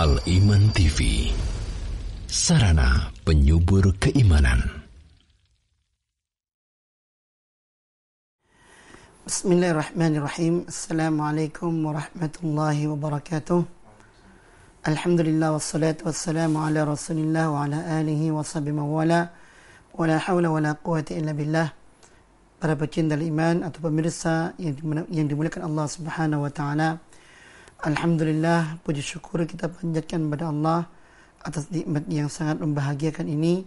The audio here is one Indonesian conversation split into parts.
Al Iman TV Sarana penyubur keimanan Bismillahirrahmanirrahim Assalamualaikum warahmatullahi wabarakatuh Alhamdulillah wassalatu wassalamu ala rasulillah wa ala alihi wa sahbihi mawala Wa la hawla wa la quwwata illa billah Para pecinta iman atau pemirsa yang, dimulakan Allah subhanahu wa ta'ala Alhamdulillah, puji syukur kita panjatkan kepada Allah atas nikmat yang sangat membahagiakan ini.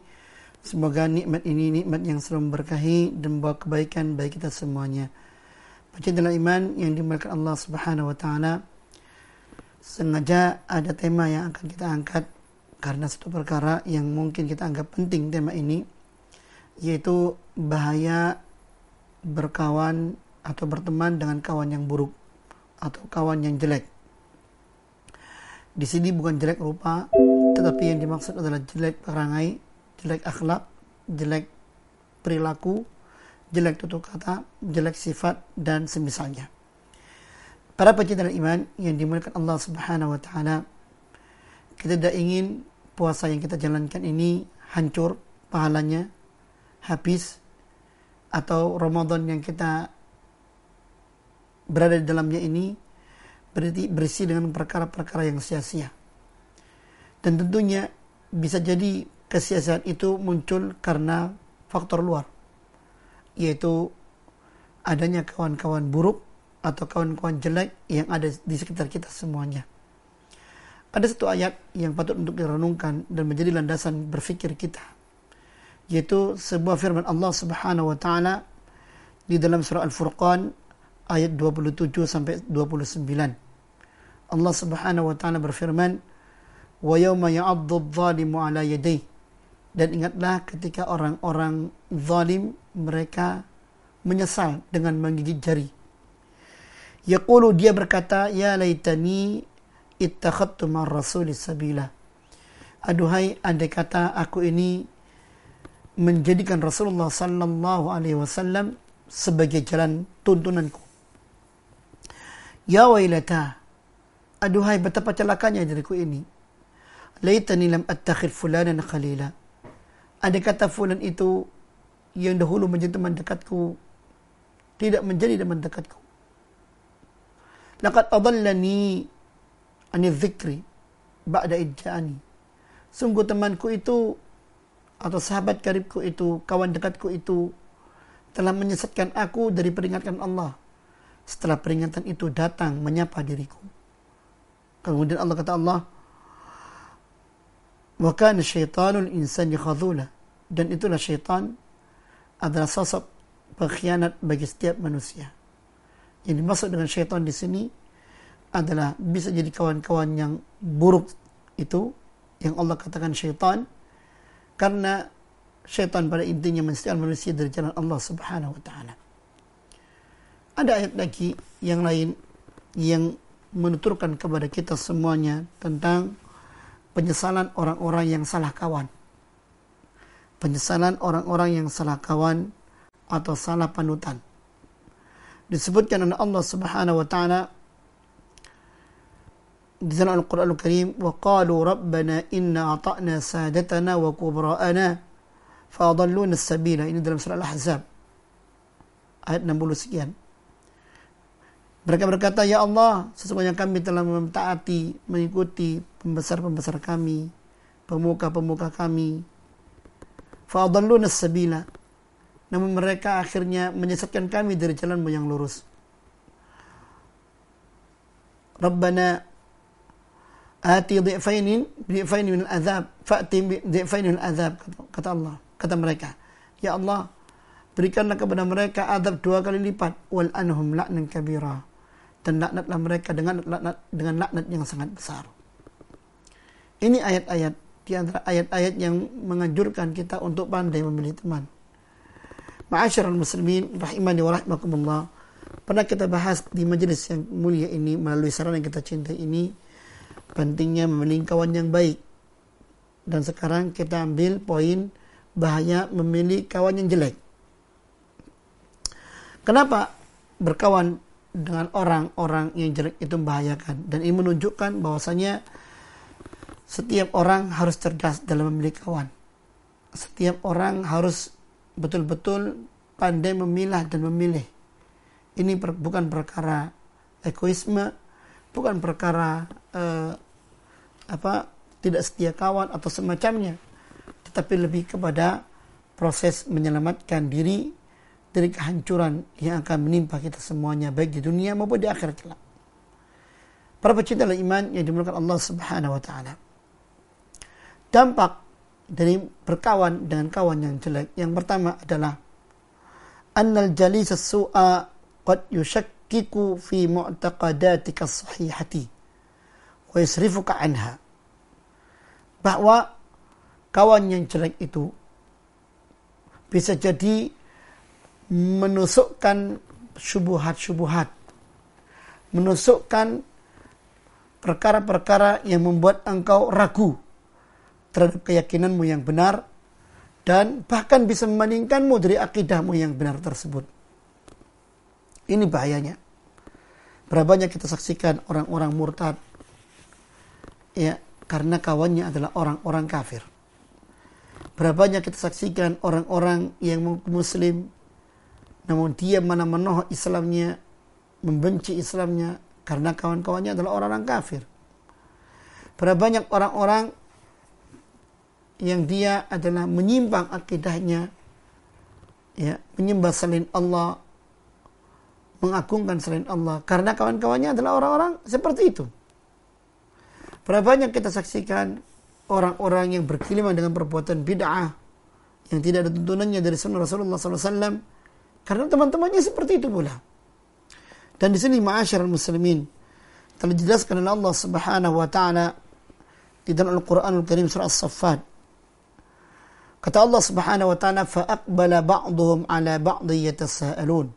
Semoga nikmat ini nikmat yang selalu berkahi dan membawa kebaikan bagi kita semuanya. Baca dalam iman yang dimuliakan Allah Subhanahu wa taala. Sengaja ada tema yang akan kita angkat karena satu perkara yang mungkin kita anggap penting tema ini yaitu bahaya berkawan atau berteman dengan kawan yang buruk atau kawan yang jelek di sini bukan jelek rupa, tetapi yang dimaksud adalah jelek perangai, jelek akhlak, jelek perilaku, jelek tutur kata, jelek sifat, dan semisalnya. Para pecinta iman yang dimuliakan Allah Subhanahu wa taala, kita tidak ingin puasa yang kita jalankan ini hancur pahalanya, habis atau Ramadan yang kita berada di dalamnya ini berarti bersih dengan perkara-perkara yang sia-sia. Dan tentunya bisa jadi kesia-siaan itu muncul karena faktor luar, yaitu adanya kawan-kawan buruk atau kawan-kawan jelek yang ada di sekitar kita semuanya. Ada satu ayat yang patut untuk direnungkan dan menjadi landasan berfikir kita, yaitu sebuah firman Allah Subhanahu wa taala di dalam surah Al-Furqan ayat 27 sampai 29. Allah Subhanahu wa taala berfirman, "Wa yauma ya'dhu adh-dhalimu 'ala yadayhi." Dan ingatlah ketika orang-orang zalim mereka menyesal dengan menggigit jari. Yaqulu dia berkata, "Ya laitani ittakhadtu mar rasul sabila." Aduhai andai kata aku ini menjadikan Rasulullah sallallahu alaihi wasallam sebagai jalan tuntunanku. Ya wailata Aduhai betapa celakanya diriku ini. Laitani lam attakhir fulanan khalila. Ada kata fulan itu yang dahulu menjadi teman dekatku tidak menjadi teman dekatku. Laqad adallani ani dzikri ba'da idja'ani. Sungguh temanku itu atau sahabat karibku itu, kawan dekatku itu telah menyesatkan aku dari peringatan Allah. Setelah peringatan itu datang menyapa diriku. Kemudian Allah kata Allah, "Wakan syaitanul insan khadhula." Dan itulah syaitan adalah sosok pengkhianat bagi setiap manusia. Yang dimaksud dengan syaitan di sini adalah bisa jadi kawan-kawan yang buruk itu yang Allah katakan syaitan karena syaitan pada intinya mensteal manusia dari jalan Allah Subhanahu wa taala. Ada ayat lagi yang lain yang menuturkan kepada kita semuanya tentang penyesalan orang-orang yang salah kawan. Penyesalan orang-orang yang salah kawan atau salah panutan. Disebutkan oleh Allah Subhanahu wa taala di dalam Al-Qur'an Al-Karim, "Wa qalu rabbana inna ata'na sadatana wa kubra'ana fa adalluna as-sabila." Ini dalam surah Al-Ahzab ayat 60 sekian. Mereka berkata, Ya Allah, sesungguhnya kami telah mentaati, mengikuti pembesar-pembesar kami, pemuka-pemuka kami. Fa'adalluna sabila. Namun mereka akhirnya menyesatkan kami dari jalanmu yang lurus. Rabbana ati di'fainin dhi'fain min azab fa'ti dhi'fain min azab kata Allah kata mereka ya Allah berikanlah kepada mereka azab dua kali lipat wal anhum la'nan kabira dan laknatlah mereka dengan laknat, dengan laknat yang sangat besar. Ini ayat-ayat di antara ayat-ayat yang menganjurkan kita untuk pandai memilih teman. Ma'asyiral muslimin rahimani wa rahmakumullah. Pernah kita bahas di majelis yang mulia ini melalui saran yang kita cintai ini pentingnya memilih kawan yang baik. Dan sekarang kita ambil poin bahaya memilih kawan yang jelek. Kenapa berkawan dengan orang-orang yang jelek itu membahayakan dan ini menunjukkan bahwasanya setiap orang harus cerdas dalam memilih kawan. Setiap orang harus betul-betul pandai memilah dan memilih. Ini per, bukan perkara egoisme, bukan perkara uh, apa tidak setia kawan atau semacamnya, tetapi lebih kepada proses menyelamatkan diri dari kehancuran yang akan menimpa kita semuanya baik di dunia maupun di akhirat kelak. Para pecinta iman yang dimulakan Allah Subhanahu wa taala. Dampak dari berkawan dengan kawan yang jelek yang pertama adalah annal jalis su'a qad yushakkiku fi mu'taqadatika sahihati wa yasrifuka anha. Bahwa kawan yang jelek itu bisa jadi menusukkan subuhat-subuhat, menusukkan perkara-perkara yang membuat engkau ragu terhadap keyakinanmu yang benar dan bahkan bisa membandingkanmu dari akidahmu yang benar tersebut. Ini bahayanya. Berapa banyak kita saksikan orang-orang murtad ya karena kawannya adalah orang-orang kafir. Berapa banyak kita saksikan orang-orang yang muslim namun dia mana menoh Islamnya, membenci Islamnya karena kawan-kawannya adalah orang-orang kafir. Berapa banyak orang-orang yang dia adalah menyimpang akidahnya, ya, menyembah selain Allah, mengagungkan selain Allah karena kawan-kawannya adalah orang-orang seperti itu. Berapa banyak kita saksikan orang-orang yang berkilimah dengan perbuatan bid'ah yang tidak ada tuntunannya dari sunnah Rasulullah SAW karena teman-temannya seperti itu pula. Dan di sini ma'asyiral muslimin telah dijelaskan oleh Allah Subhanahu wa taala di dalam Al-Qur'anul Al Karim surah As-Saffat. Kata Allah Subhanahu wa taala, aqbala ba'dhum 'ala ba'd yatasailun.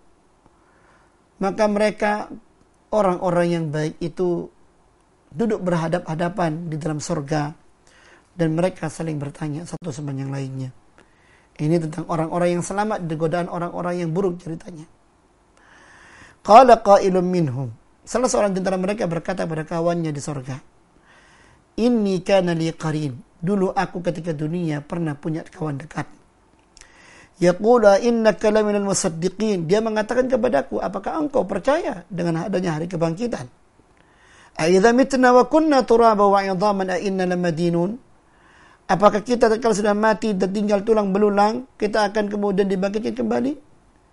Maka mereka orang-orang yang baik itu duduk berhadap-hadapan di dalam surga dan mereka saling bertanya satu sama yang lainnya. Ini tentang orang-orang yang selamat dari godaan orang-orang yang buruk ceritanya. Qala qailum minhum. Salah seorang di antara mereka berkata pada kawannya di sorga. Inni kana li qarin. Dulu aku ketika dunia pernah punya kawan dekat. Yaqula innaka laminal musaddiqin. Dia mengatakan kepadaku, apakah engkau percaya dengan adanya hari kebangkitan? Aidza mitna wa kunna turaba wa 'idhaman a inna lamadinun? Apakah kita kalau sudah mati dan tinggal tulang belulang, kita akan kemudian dibangkitkan kembali?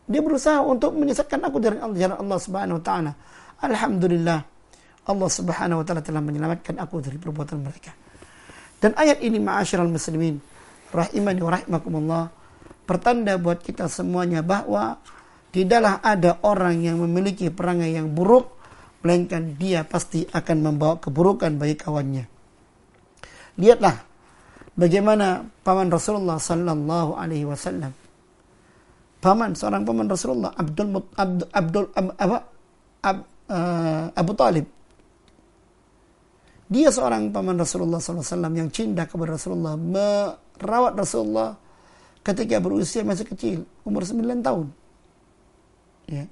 Dia berusaha untuk menyesatkan aku dari jalan Allah Subhanahu wa taala. Alhamdulillah Allah Subhanahu wa taala telah menyelamatkan aku dari perbuatan mereka. Dan ayat ini ma'asyiral muslimin rahimani wa rahimakumullah pertanda buat kita semuanya bahwa tidaklah ada orang yang memiliki perangai yang buruk melainkan dia pasti akan membawa keburukan bagi kawannya. Lihatlah Bagaimana paman Rasulullah sallallahu alaihi wasallam? Paman seorang paman Rasulullah Abdul Abdul, Abdul Ab, Ab, Ab, uh, eh, Abu Talib. Dia seorang paman Rasulullah SAW yang cinta kepada Rasulullah, merawat Rasulullah ketika berusia masih kecil, umur 9 tahun. Ya.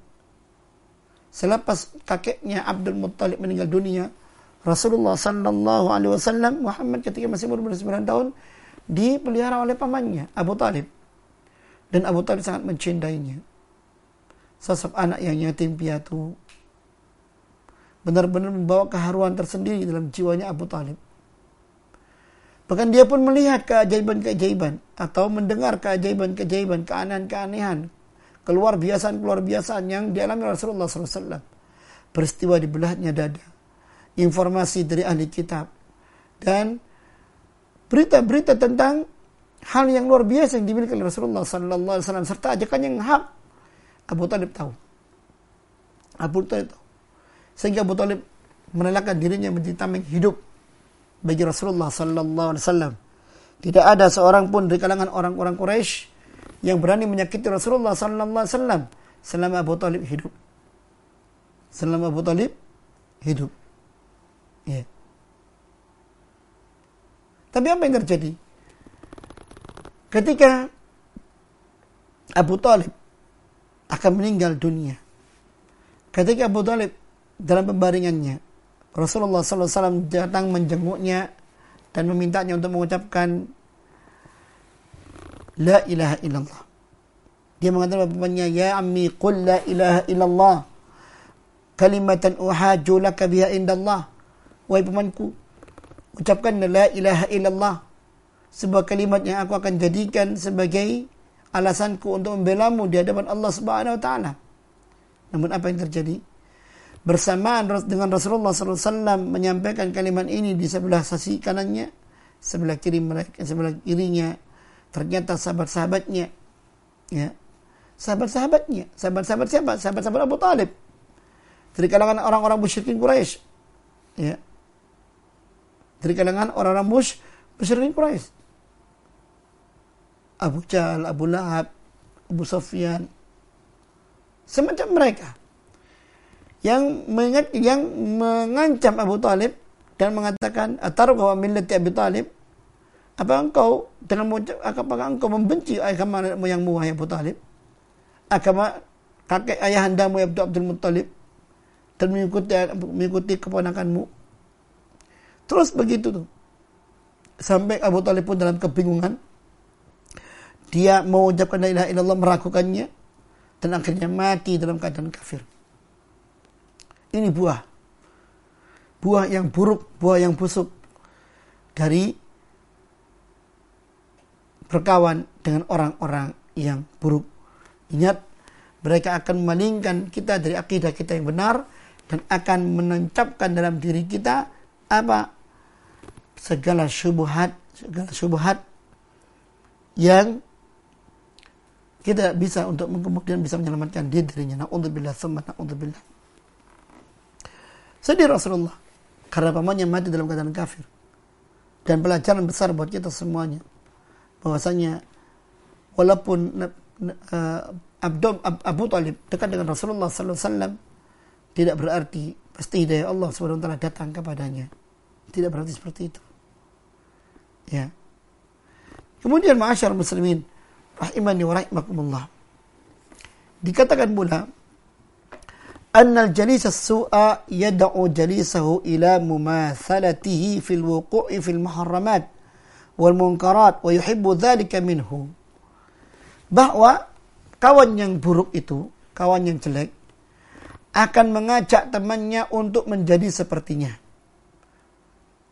Selepas kakeknya Abdul Muttalib meninggal dunia, Rasulullah Sallallahu Alaihi Wasallam Muhammad ketika masih berumur 9 tahun dipelihara oleh pamannya Abu Talib dan Abu Talib sangat mencintainya sosok anak yang yatim piatu benar-benar membawa keharuan tersendiri dalam jiwanya Abu Talib bahkan dia pun melihat keajaiban-keajaiban atau mendengar keajaiban-keajaiban keanehan-keanehan keluar biasaan-keluar biasaan yang dialami Rasulullah SAW peristiwa dibelahnya dada informasi dari ahli kitab dan berita-berita tentang hal yang luar biasa yang dimiliki oleh Rasulullah sallallahu alaihi wasallam serta ajakan yang hak Abu Talib tahu. Abu Talib tahu. Sehingga Abu Talib merelakan dirinya menjadi tameng hidup bagi Rasulullah sallallahu alaihi wasallam. Tidak ada seorang pun dari kalangan orang-orang Quraisy yang berani menyakiti Rasulullah sallallahu alaihi wasallam selama Abu Talib hidup. Selama Abu Talib hidup. Ya. Tapi apa yang terjadi? Ketika Abu Talib akan meninggal dunia. Ketika Abu Talib dalam pembaringannya, Rasulullah SAW datang menjenguknya dan memintanya untuk mengucapkan La ilaha illallah. Dia mengatakan bapaknya, Ya ammi qul la ilaha illallah. Kalimatan uhaju laka biha indallah. Wahai pemanku, ucapkan la ilaha illallah sebuah kalimat yang aku akan jadikan sebagai alasanku untuk membelamu di hadapan Allah Subhanahu wa taala. Namun apa yang terjadi? Bersamaan dengan Rasulullah SAW menyampaikan kalimat ini di sebelah sisi kanannya, sebelah kiri mereka, sebelah kirinya ternyata sahabat-sahabatnya, ya, sahabat-sahabatnya, sahabat-sahabat siapa? Sahabat-sahabat Abu Talib dari kalangan orang-orang musyrikin Quraisy, ya, dari kalangan orang-orang musyrik musyrikin Quraisy. Abu Jahal, Abu Lahab, Abu Sofyan, semacam mereka yang mengingat yang mengancam Abu Talib dan mengatakan ataruka bahwa milleti Abu Talib apa engkau dalam apa engkau membenci agama anakmu yang muah Abu Talib agama kakek ayahandamu Abdul Abdul Muttalib dan mengikuti mengikuti keponakanmu Terus begitu tuh. Sampai Abu Talib pun dalam kebingungan. Dia mau ucapkan la ilaha illallah meragukannya. Dan akhirnya mati dalam keadaan kafir. Ini buah. Buah yang buruk, buah yang busuk. Dari berkawan dengan orang-orang yang buruk. Ingat, mereka akan memalingkan kita dari akidah kita yang benar dan akan menancapkan dalam diri kita apa segala syubhat, segala syubhat yang kita bisa untuk kemudian bisa menyelamatkan diri darinya. Na'udzubillah, untuk na'udzubillah. Sedih Rasulullah. Karena pamannya mati dalam keadaan kafir. Dan pelajaran besar buat kita semuanya. Bahwasanya walaupun uh, Abu Talib dekat dengan Rasulullah Alaihi Wasallam tidak berarti pasti hidayah Allah SWT datang kepadanya. Tidak berarti seperti itu. Ya. Kemudian ma'asyar muslimin rahimani wa rahimakumullah. Dikatakan pula annal jalis as-su'a yad'u jalisahu ila mumathalatihi fil wuqu'i fil muharramat wal munkarat wa yuhibbu dhalika minhu. Bahwa kawan yang buruk itu, kawan yang jelek akan mengajak temannya untuk menjadi sepertinya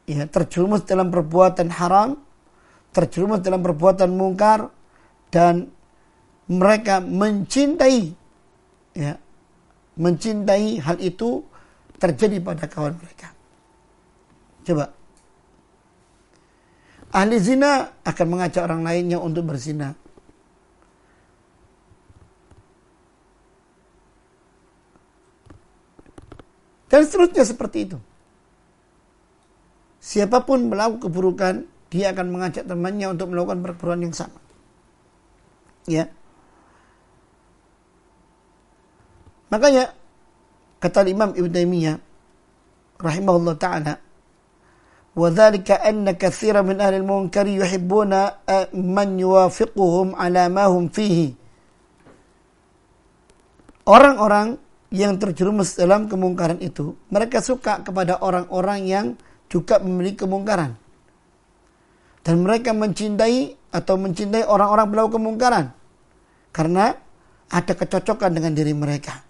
ya terjerumus dalam perbuatan haram, terjerumus dalam perbuatan mungkar dan mereka mencintai ya mencintai hal itu terjadi pada kawan mereka. Coba. Ahli zina akan mengajak orang lainnya untuk berzina. Dan seterusnya seperti itu. Siapapun melakukan keburukan, dia akan mengajak temannya untuk melakukan perburuan yang sama. Ya. Makanya kata Imam Ibn Taimiyah rahimahullah taala وذلك أن كثيرا من أهل المنكر يحبون من يوافقهم على ما هم فيه Orang-orang yang terjerumus dalam kemungkaran itu, mereka suka kepada orang-orang yang juga memiliki kemungkaran. Dan mereka mencintai atau mencintai orang-orang pelaku kemungkaran. Karena ada kecocokan dengan diri mereka.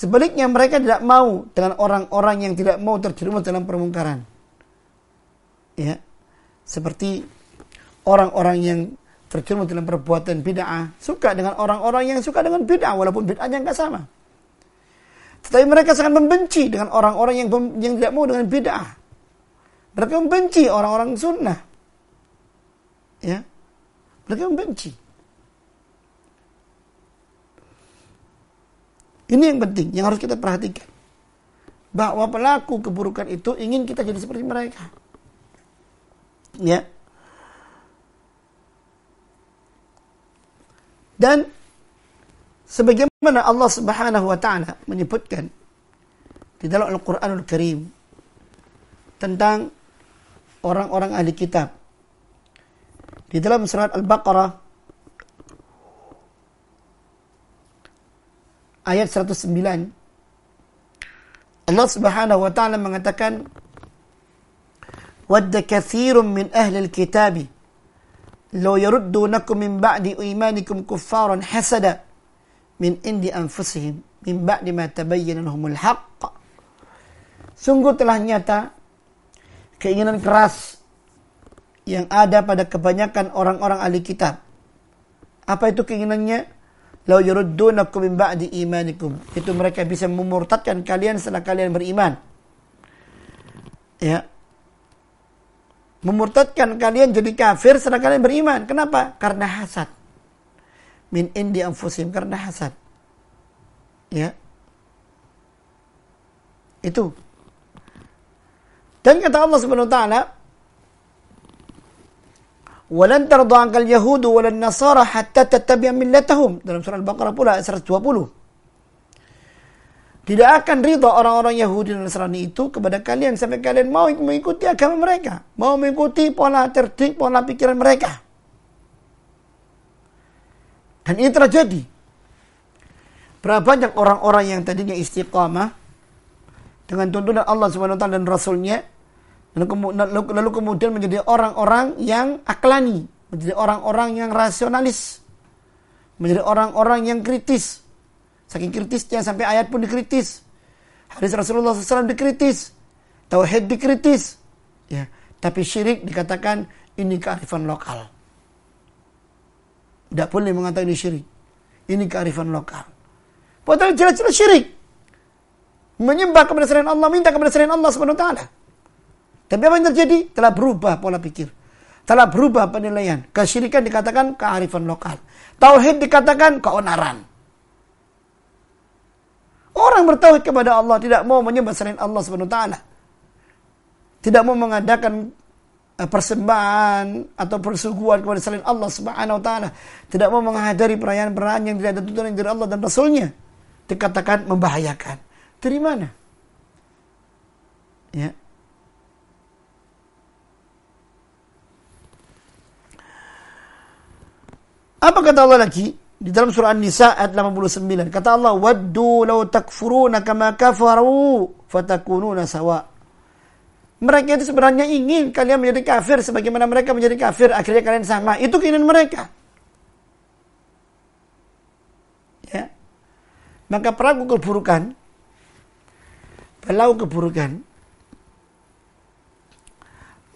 Sebaliknya mereka tidak mau dengan orang-orang yang tidak mau terjerumus dalam permungkaran. Ya. Seperti orang-orang yang terjerumus dalam perbuatan bid'ah, suka dengan orang-orang yang suka dengan bid'ah walaupun bid'ahnya enggak sama. Tetapi mereka sangat membenci dengan orang-orang yang yang tidak mau dengan bid'ah. Mereka membenci orang-orang sunnah. Ya. Mereka membenci. Ini yang penting, yang harus kita perhatikan. Bahwa pelaku keburukan itu ingin kita jadi seperti mereka. Ya. Dan sebagian Mana Allah Subhanahu wa taala menyebutkan di dalam Al-Qur'anul Karim tentang orang-orang ahli kitab. Di dalam surat Al-Baqarah ayat 109 Allah Subhanahu wa taala mengatakan "Wad katsirun min ahli al-kitabi law yaruddunakum min ba'di imanikum kuffaran hasada min indi anfusihim min ba'di ma tabayyana lahumul haqq. Sungguh telah nyata keinginan keras yang ada pada kebanyakan orang-orang ahli kitab. Apa itu keinginannya? Lau yaruddunakum min ba'di imanikum. Itu mereka bisa memurtadkan kalian setelah kalian beriman. Ya. Memurtadkan kalian jadi kafir setelah kalian beriman. Kenapa? Karena hasad min indi anfusim karena hasad. Ya. Itu. Dan kata Allah Subhanahu wa taala, "Walan tarda 'ankal yahudu walan nasara hatta tattabi'a millatahum." Dalam surah Al-Baqarah pula ayat 120. Tidak akan ridha orang-orang Yahudi dan Nasrani itu kepada kalian sampai kalian mau mengikuti agama mereka, mau mengikuti pola cerdik, pola pikiran mereka. Dan ini terjadi. Berapa banyak orang-orang yang tadinya istiqamah dengan tuntunan Allah SWT dan Rasulnya, lalu kemudian menjadi orang-orang yang aklani, menjadi orang-orang yang rasionalis, menjadi orang-orang yang kritis. Saking kritisnya sampai ayat pun dikritis. Hadis Rasulullah SAW dikritis. Tauhid dikritis. Ya, tapi syirik dikatakan ini kearifan lokal. Tidak boleh mengatakan ini syirik. Ini kearifan lokal. Padahal jelas-jelas syirik. Menyembah kepada selain Allah, minta kepada selain Allah Subhanahu wa Tapi apa yang terjadi? Telah berubah pola pikir. Telah berubah penilaian. Kesyirikan dikatakan kearifan lokal. Tauhid dikatakan keonaran. Orang bertauhid kepada Allah tidak mau menyembah selain Allah Subhanahu wa Tidak mau mengadakan Eh, persembahan atau persukuan kepada selain Allah Subhanahu wa taala, tidak mau menghadiri perayaan-perayaan yang tidak ada tuntunan dari Allah dan Rasulnya, dikatakan membahayakan. Dari mana? Ya. Apa kata Allah lagi? Di dalam surah An-Nisa ayat 89. Kata Allah, Waddu law takfuruna kama kafaru fatakununa sawa' Mereka itu sebenarnya ingin kalian menjadi kafir sebagaimana mereka menjadi kafir. Akhirnya kalian sama. Itu keinginan mereka. Ya. Maka perang keburukan, belau keburukan,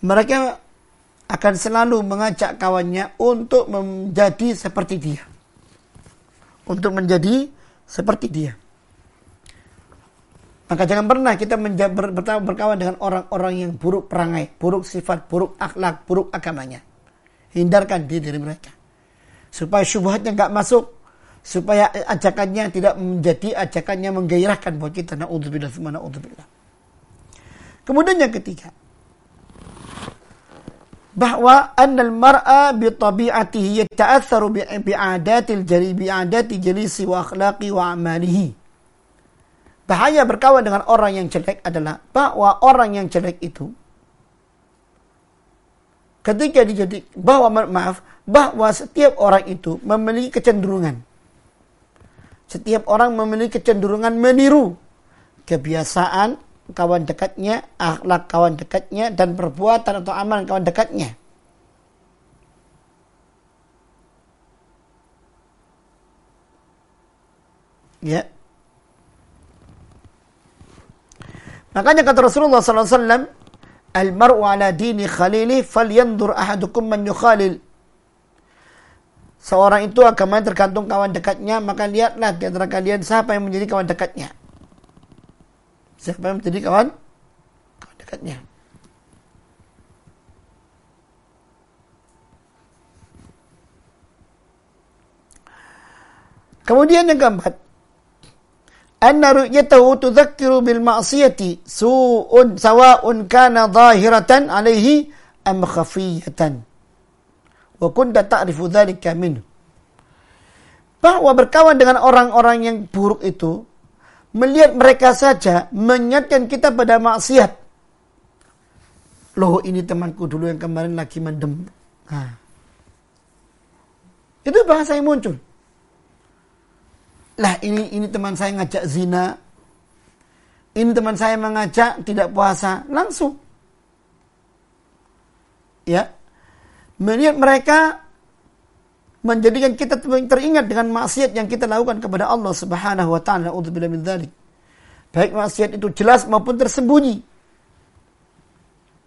mereka akan selalu mengajak kawannya untuk menjadi seperti dia. Untuk menjadi seperti dia. Maka jangan pernah kita berkawan dengan orang-orang yang buruk perangai, buruk sifat, buruk akhlak, buruk agamanya. Hindarkan diri dari mereka. Supaya syubhatnya nggak masuk. Supaya ajakannya tidak menjadi ajakannya menggairahkan buat kita. Na'udzubillah, na'udzubillah. Kemudian yang ketiga. Bahwa annal mar'a bi tabi'atihi yata'atharu bi'adatil jari bi'adati jalisi wa akhlaqi wa amalihi bahaya berkawan dengan orang yang jelek adalah bahwa orang yang jelek itu ketika dijadi bahwa maaf bahwa setiap orang itu memiliki kecenderungan setiap orang memiliki kecenderungan meniru kebiasaan kawan dekatnya, akhlak kawan dekatnya dan perbuatan atau amalan kawan dekatnya. Ya. Makanya kata Rasulullah SAW, Al-mar'u ala dini khalili yandur ahadukum man yukhalil. Seorang itu agamanya tergantung kawan dekatnya, maka lihatlah di antara kalian siapa yang menjadi kawan dekatnya. Siapa yang menjadi kawan? Kawan dekatnya. Kemudian yang keempat, أن رؤيته تذكر بالمعصية sawa'un سواء كان ظاهرة عليه أم خفية kunta ta'rifu dhalika minhu bahwa berkawan dengan orang-orang yang buruk itu melihat mereka saja mengingatkan kita pada maksiat loh ini temanku dulu yang kemarin lagi mendem nah. itu bahasa yang muncul lah ini ini teman saya ngajak zina. Ini teman saya mengajak tidak puasa, langsung. Ya. Melihat mereka menjadikan kita teringat dengan maksiat yang kita lakukan kepada Allah Subhanahu wa taala. untuk min dzalik. Baik maksiat itu jelas maupun tersembunyi.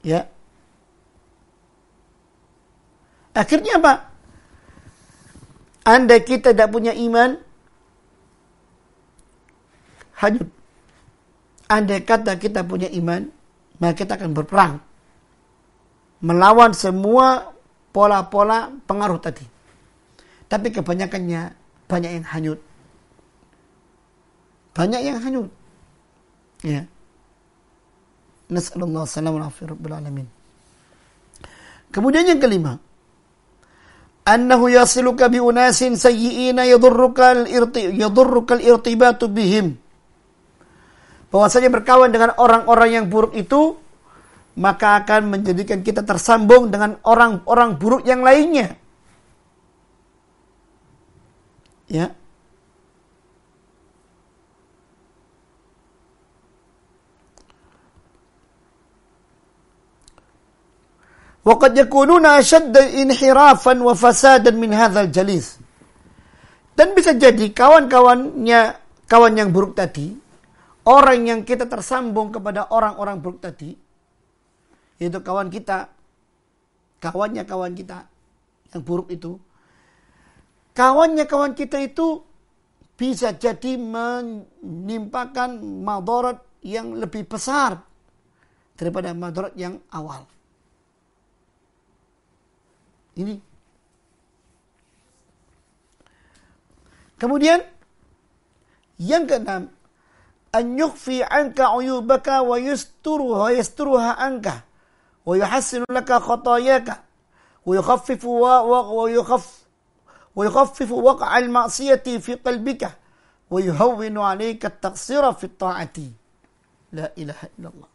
Ya. Akhirnya apa? Andai kita tidak punya iman, hanyut. Andai kata kita punya iman, maka kita akan berperang. Melawan semua pola-pola pengaruh tadi. Tapi kebanyakannya banyak yang hanyut. Banyak yang hanyut. Ya. Nas'alullah salamun alamin. Kemudian yang kelima. Annahu yasiluka bi unasin sayyi'ina yadurruka al-irtibatu bihim bahwasanya berkawan dengan orang-orang yang buruk itu maka akan menjadikan kita tersambung dengan orang-orang buruk yang lainnya. Ya. yakununa ashadda inhirafan wa fasadan min hadzal jalis Dan bisa jadi kawan-kawannya, kawan yang buruk tadi, orang yang kita tersambung kepada orang-orang buruk tadi, yaitu kawan kita, kawannya kawan kita yang buruk itu, kawannya kawan kita itu bisa jadi menimpakan madorot yang lebih besar daripada madorot yang awal. Ini. Kemudian yang keenam, an yukhfi anka uyubaka wa yasturuha yasturuha anka wa yuhassinu laka khatayaka wa yukhaffifu wa, wa yukhaff wa yukhaffifu waq'a al-ma'siyati fi qalbika wa yuhawwinu 'alayka at-taqsira fi ta'ati la ilaha illallah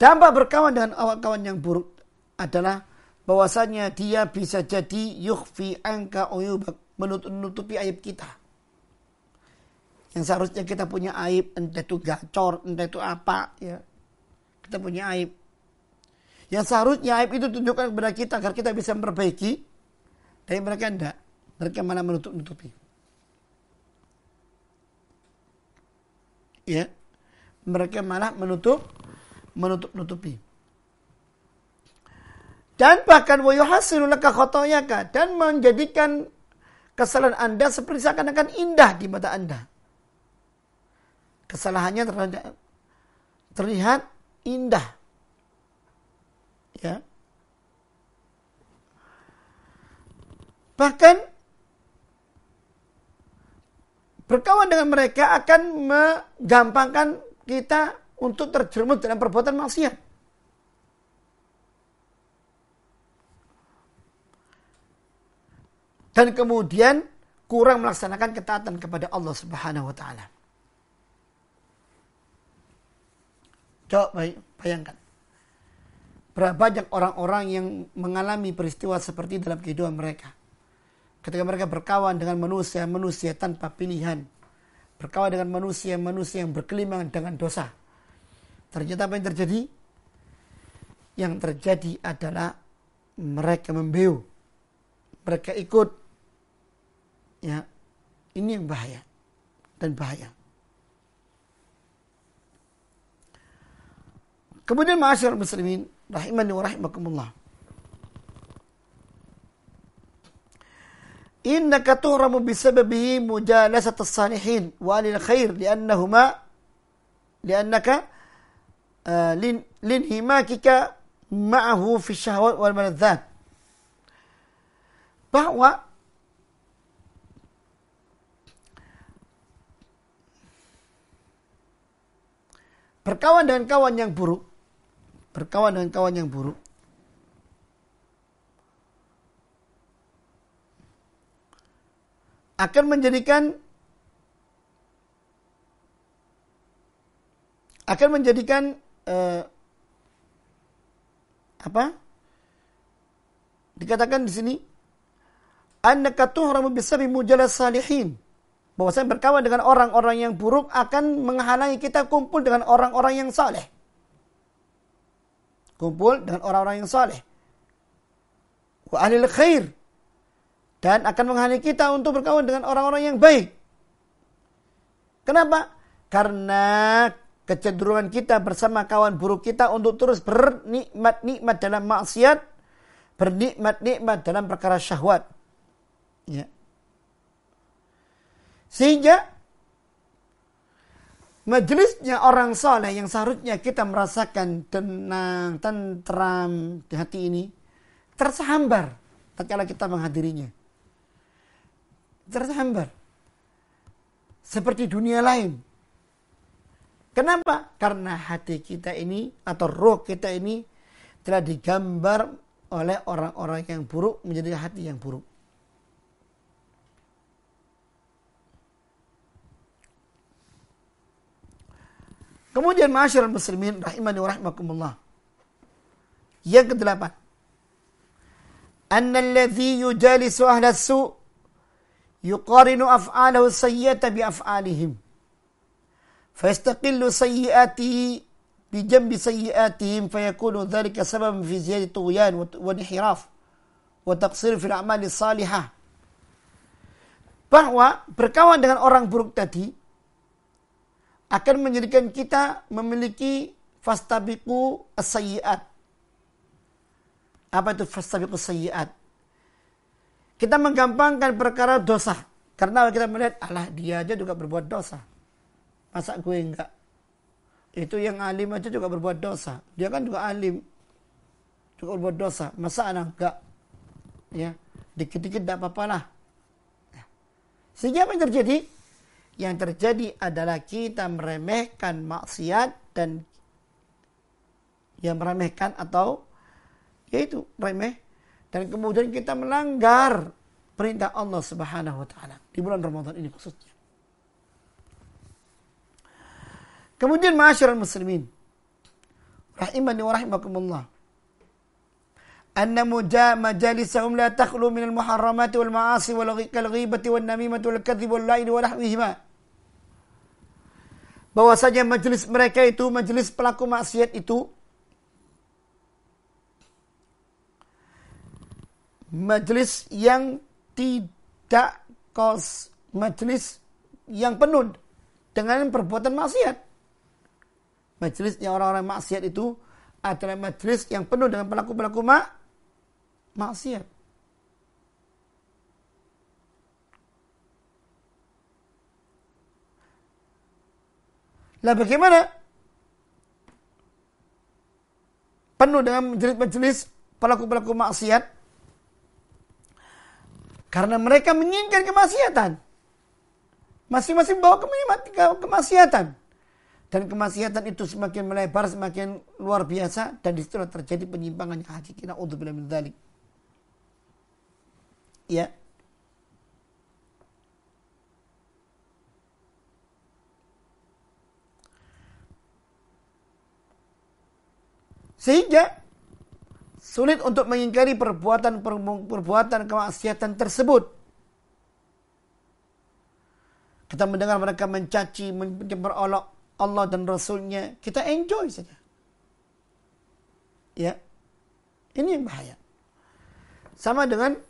dampak berkawan dengan awak kawan yang buruk adalah bahwasanya dia bisa jadi yukhfi anka uyubak menutupi aib kita yang seharusnya kita punya aib, entah itu gacor, entah itu apa, ya. Kita punya aib. Yang seharusnya aib itu tunjukkan kepada kita agar kita bisa memperbaiki. Tapi mereka tidak. Mereka malah menutup-nutupi. Ya. Mereka malah menutup menutup-nutupi. Dan bahkan wayuhasilu khotoyaka dan menjadikan kesalahan Anda seperti seakan-akan indah di mata Anda kesalahannya terlihat indah. Ya. Bahkan berkawan dengan mereka akan menggampangkan kita untuk terjerumus dalam perbuatan maksiat. Dan kemudian kurang melaksanakan ketaatan kepada Allah Subhanahu wa taala. Coba bayangkan. Berapa banyak orang-orang yang mengalami peristiwa seperti dalam kehidupan mereka. Ketika mereka berkawan dengan manusia-manusia tanpa pilihan. Berkawan dengan manusia-manusia yang berkelimang dengan dosa. Ternyata apa yang terjadi? Yang terjadi adalah mereka membeu. Mereka ikut. Ya, ini yang bahaya dan bahaya. Kemudian masyarakat muslimin, rahimani wa rahimakumullah. إنك تهرم بسببه مجالسة الصالحين وأهل الخير لأنهما linhimakika ma'ahu fi syahwat wal maladzat. bahwa berkawan dengan kawan yang buruk berkawan dengan kawan yang buruk. Akan menjadikan akan menjadikan eh, apa? Dikatakan di sini annaka tuhramu bisabi mujalas salihin. Bahwasanya berkawan dengan orang-orang yang buruk akan menghalangi kita kumpul dengan orang-orang yang saleh kumpul dengan orang-orang yang soleh. Wa ahlil khair. Dan akan menghalangi kita untuk berkawan dengan orang-orang yang baik. Kenapa? Karena kecenderungan kita bersama kawan buruk kita untuk terus bernikmat-nikmat dalam maksiat, bernikmat-nikmat dalam perkara syahwat. Ya. Sehingga majelisnya orang soleh yang seharusnya kita merasakan tenang, tentram di hati ini, tersambar tatkala kita menghadirinya. Tersambar. Seperti dunia lain. Kenapa? Karena hati kita ini atau roh kita ini telah digambar oleh orang-orang yang buruk menjadi hati yang buruk. Kemudian masyarakat muslimin rahimani wa rahmakumullah. Yang kedelapan. Anna alladhi yujalisu ahlas su' yuqarinu af'alahu sayyata bi af'alihim. Fayastaqillu sayyiatihi بجنب dhalika فيكون fi ziyadi في wa طغيان wa وتقصير fil a'mali salihah. bahwa berkawan dengan orang buruk tadi akan menjadikan kita memiliki fastabiqu as-sayyi'at. Apa itu fastabiqu as-sayyi'at? Kita menggampangkan perkara dosa. Karena kita melihat, Allah dia aja juga berbuat dosa. Masa gue enggak? Itu yang alim aja juga berbuat dosa. Dia kan juga alim. Juga berbuat dosa. Masa anak enggak? Ya, dikit-dikit enggak apa-apalah. Sehingga apa yang terjadi? Yang terjadi adalah kita meremehkan maksiat dan yang meremehkan atau yaitu remeh dan kemudian kita melanggar perintah Allah Subhanahu wa taala di bulan Ramadan ini khususnya. Kemudian masyarakat muslimin rahimani wa rahimakumullah. أن مجالسهم لا تخلو من المحرمات والمعاصي والنميمة والكذب واللعن ونحوهما bahwasanya majelis mereka itu majelis pelaku maksiat itu majelis yang tidak kos majelis yang penuh dengan perbuatan maksiat majelis yang orang-orang maksiat itu adalah majelis yang penuh dengan pelaku-pelaku mak maksiat. Lah bagaimana? Penuh dengan majelis-majelis pelaku-pelaku maksiat. Karena mereka menginginkan kemaksiatan. Masing-masing bawa kemaksiatan. Dan kemaksiatan itu semakin melebar, semakin luar biasa. Dan disitulah terjadi penyimpangan yang hakiki. Na'udzubillah min dhalik ya sehingga sulit untuk mengingkari perbuatan perbuatan kemaksiatan tersebut. Kita mendengar mereka mencaci, memperolok Allah dan Rasulnya, kita enjoy saja. Ya, ini yang bahaya. Sama dengan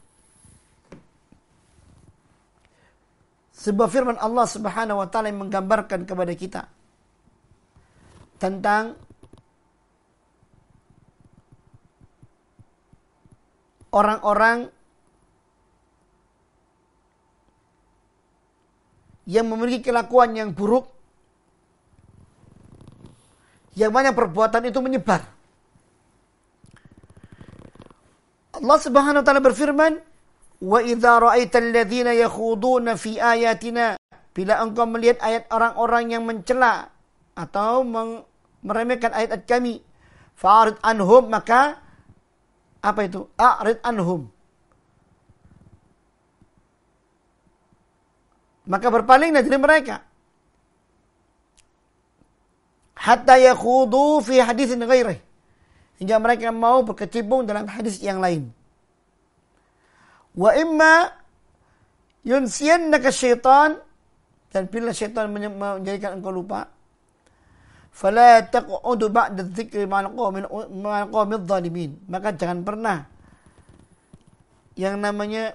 Sebuah firman Allah Subhanahu wa taala yang menggambarkan kepada kita tentang orang-orang yang memiliki kelakuan yang buruk yang banyak perbuatan itu menyebar. Allah Subhanahu wa taala berfirman, Wa idza ra'aita alladziina yakhuduna fi ayatina bila engkau melihat ayat orang-orang yang mencela atau meremehkan ayat-ayat kami fa'rid anhum maka apa itu a'rid anhum maka berpalinglah dari mereka hatta yakhudu fi hadisin ghairih hingga mereka mau berkecimpung dalam hadis yang lain Wa imma yunsiyannaka syaitan dan bila syaitan menjadikan engkau lupa fala taq'udu ba'da dzikri ma'al qawmin ma'al qawmin dzalimin maka jangan pernah yang namanya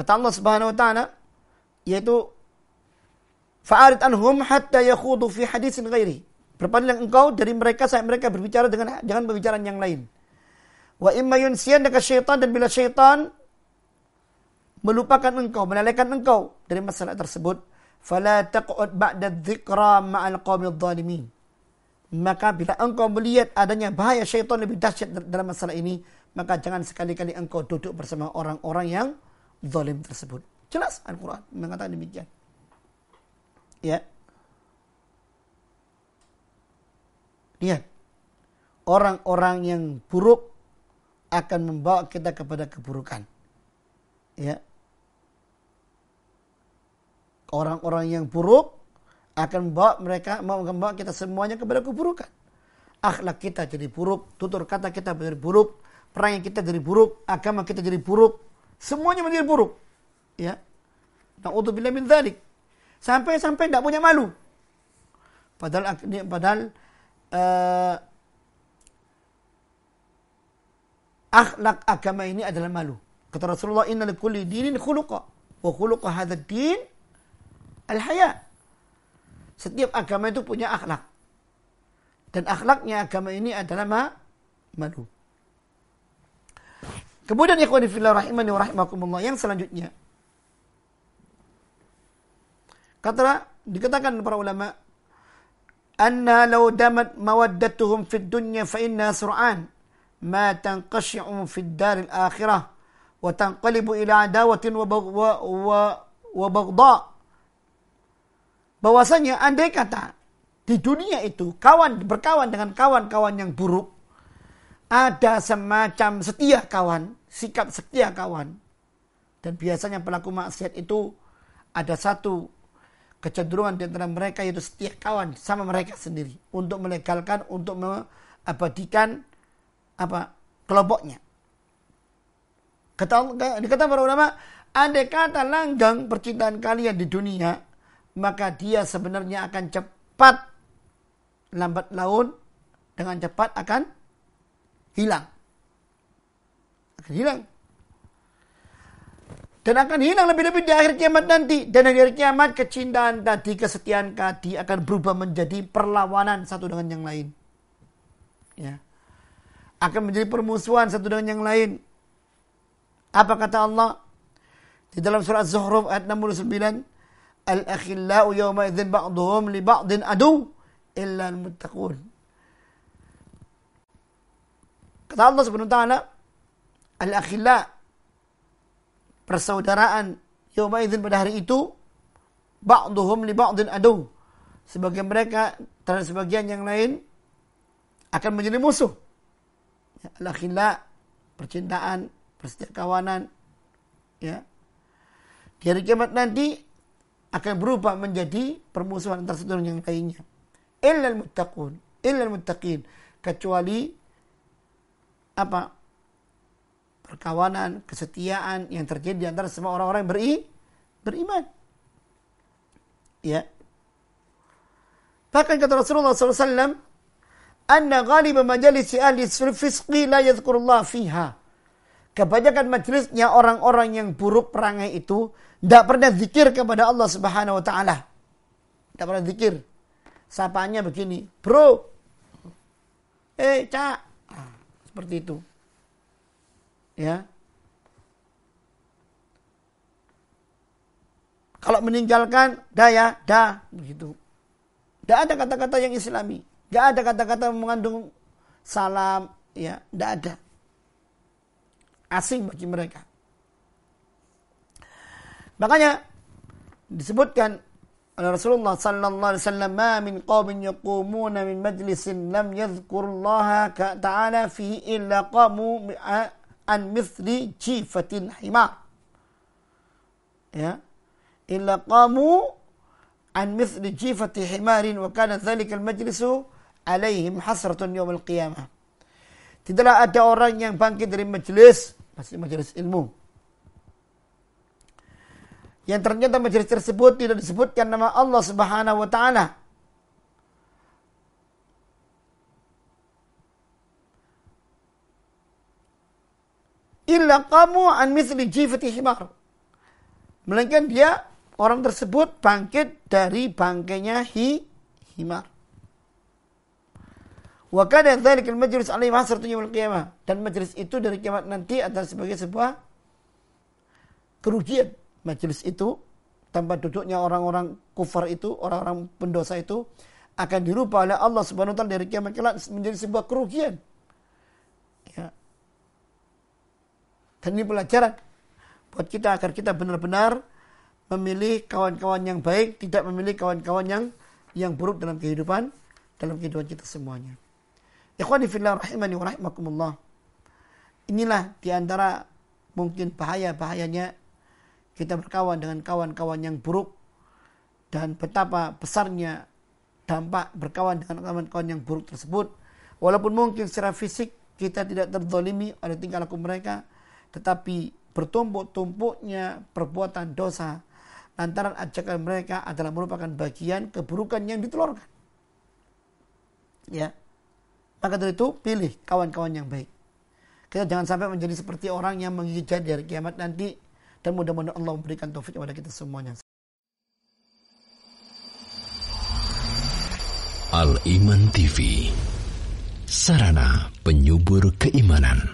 kata Allah Subhanahu wa taala yaitu fa'arid anhum hatta yakhudu fi hadisin ghairi Berpalinglah engkau dari mereka saat mereka berbicara dengan jangan berbicara yang lain. Wa imma dengan syaitan dan bila syaitan melupakan engkau, melalaikan engkau dari masalah tersebut, fala taq'ud ba'da dhikra ma'al qaumidh zalimin. Maka bila engkau melihat adanya bahaya syaitan lebih dahsyat dalam masalah ini, maka jangan sekali-kali engkau duduk bersama orang-orang yang zalim tersebut. Jelas Al-Quran mengatakan demikian. Ya. Lihat, orang-orang yang buruk akan membawa kita kepada keburukan. Ya. Orang-orang yang buruk akan membawa mereka membawa kita semuanya kepada keburukan. Akhlak kita jadi buruk, tutur kata kita menjadi buruk, perang yang kita jadi buruk, agama kita jadi buruk, semuanya menjadi buruk. Ya. bila min dzalik. Sampai-sampai tidak punya malu. Padahal padahal uh, akhlak agama ini adalah malu. Kata Rasulullah, inna likulli dinin khuluqa. Wa khuluqa hadha din al-haya. Setiap agama itu punya akhlak. Dan akhlaknya agama ini adalah ma malu. Kemudian ikhwan fillah rahimani wa rahimakumullah yang selanjutnya. Kata dikatakan para ulama أن لو دمت مودتهم في الدنيا فإنها سرعان ما تنقشع في الدار الآخرة وتنقلب إلى عداوة وبغضاء bahwasanya andai kata di dunia itu kawan berkawan dengan kawan-kawan yang buruk ada semacam setia kawan sikap setia kawan dan biasanya pelaku maksiat itu ada satu kecenderungan di antara mereka yaitu setiap kawan sama mereka sendiri untuk melegalkan untuk mengabadikan apa kelompoknya. Kata dikata para ulama, ada kata langgang percintaan kalian di dunia, maka dia sebenarnya akan cepat lambat laun dengan cepat akan hilang. Akan hilang dan akan hilang lebih-lebih di akhir kiamat nanti. Dan di akhir kiamat kecintaan tadi, kesetiaan tadi akan berubah menjadi perlawanan satu dengan yang lain. Ya. Akan menjadi permusuhan satu dengan yang lain. Apa kata Allah? Di dalam surah Zuhruf ayat 69, Al-akhillau yawma izin ba'duhum li ba'din adu illa al-muttaqun. Kata Allah Subhanahu wa taala, al-akhillau persaudaraan yaumaidin pada hari itu ba'duhum li ba'din adu. Sebagian mereka terhadap sebagian yang lain akan menjadi musuh. Ya, al percintaan, persetakawanan. Ya. Di hari kiamat nanti akan berubah menjadi permusuhan antara satu yang lainnya. Illal muttaqun, illal muttaqin. Kecuali apa? perkawanan, kesetiaan yang terjadi di antara semua orang-orang yang beri, beriman. Ya. Bahkan kata Rasulullah SAW, Anna ghaliba majalis ahli fisqi la yadhkurullah fiha. Kebanyakan majelisnya orang-orang yang buruk perangai itu tidak pernah zikir kepada Allah Subhanahu wa taala. Tidak pernah zikir. Sapaannya begini, "Bro." "Eh, Cak." Ah, seperti itu ya kalau meninggalkan daya, ya da begitu tidak ada kata-kata yang islami tidak ada kata-kata yang mengandung salam ya tidak ada asing bagi mereka makanya disebutkan oleh Rasulullah sallallahu alaihi wasallam ma min qaumin yaqumuna min majlisin lam yadhkurullaha ta'ala fihi illa qamu an mithli jifatin himar. Ya. Illa qamu an mithli jifati himarin wa kana dhalika al-majlisu alaihim hasratun yawm al-qiyamah. Tidaklah ada orang yang bangkit dari majelis, masih majelis ilmu. Yang ternyata majelis tersebut tidak disebutkan nama Allah Subhanahu wa taala illa kamu an misli jifati himar. Melainkan dia orang tersebut bangkit dari bangkainya hi, himar. Wa kana dzalika al-majlis alaihi hasratu al qiyamah dan majlis itu dari kiamat nanti adalah sebagai sebuah kerugian. Majlis itu tempat duduknya orang-orang kufar itu, orang-orang pendosa itu akan dirubah oleh Allah Subhanahu wa taala dari kiamat kelak menjadi sebuah kerugian Dan ini pelajaran buat kita agar kita benar-benar memilih kawan-kawan yang baik, tidak memilih kawan-kawan yang yang buruk dalam kehidupan dalam kehidupan kita semuanya. Ikhwani fillah rahimani wa rahimakumullah. Inilah antara mungkin bahaya-bahayanya kita berkawan dengan kawan-kawan yang buruk dan betapa besarnya dampak berkawan dengan kawan-kawan yang buruk tersebut. Walaupun mungkin secara fisik kita tidak terdolimi oleh tingkah laku mereka, tetapi bertumpuk-tumpuknya perbuatan dosa lantaran ajakan mereka adalah merupakan bagian keburukan yang ditelurkan. Ya. Maka dari itu pilih kawan-kawan yang baik. Kita jangan sampai menjadi seperti orang yang menggigit jari dari kiamat nanti dan mudah-mudahan Allah memberikan taufik kepada kita semuanya. Al Iman TV Sarana penyubur keimanan.